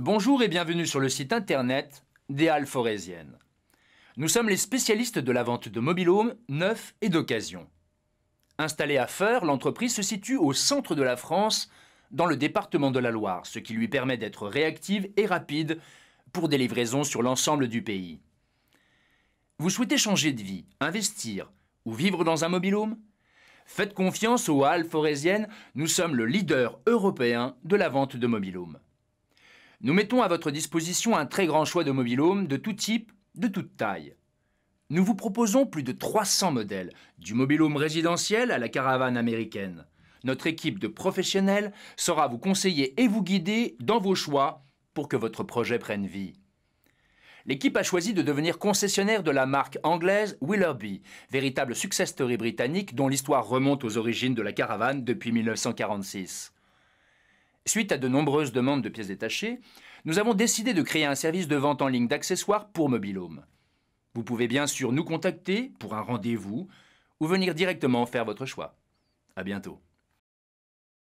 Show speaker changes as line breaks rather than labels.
Bonjour et bienvenue sur le site internet des Halles Forésiennes. Nous sommes les spécialistes de la vente de mobilhomes neufs et d'occasion. Installée à Feur, l'entreprise se situe au centre de la France, dans le département de la Loire, ce qui lui permet d'être réactive et rapide pour des livraisons sur l'ensemble du pays. Vous souhaitez changer de vie, investir ou vivre dans un mobilhome Faites confiance aux Halles Forésiennes, nous sommes le leader européen de la vente de mobilhomes. Nous mettons à votre disposition un très grand choix de mobilhomes de tout type, de toute taille. Nous vous proposons plus de 300 modèles, du mobilhome résidentiel à la caravane américaine. Notre équipe de professionnels saura vous conseiller et vous guider dans vos choix pour que votre projet prenne vie. L'équipe a choisi de devenir concessionnaire de la marque anglaise Willoughby, véritable success story britannique dont l'histoire remonte aux origines de la caravane depuis 1946. Suite à de nombreuses demandes de pièces détachées, nous avons décidé de créer un service de vente en ligne d'accessoires pour home. Vous pouvez bien sûr nous contacter pour un rendez-vous ou venir directement faire votre choix.
À bientôt.